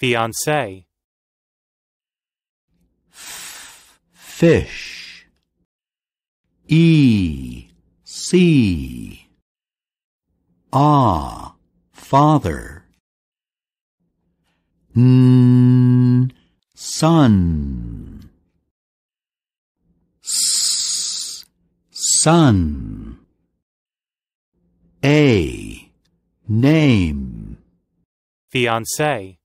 Fiance. Fish. E. C. Ah. Father. N. Son. S. Son. A. Name. Fiance.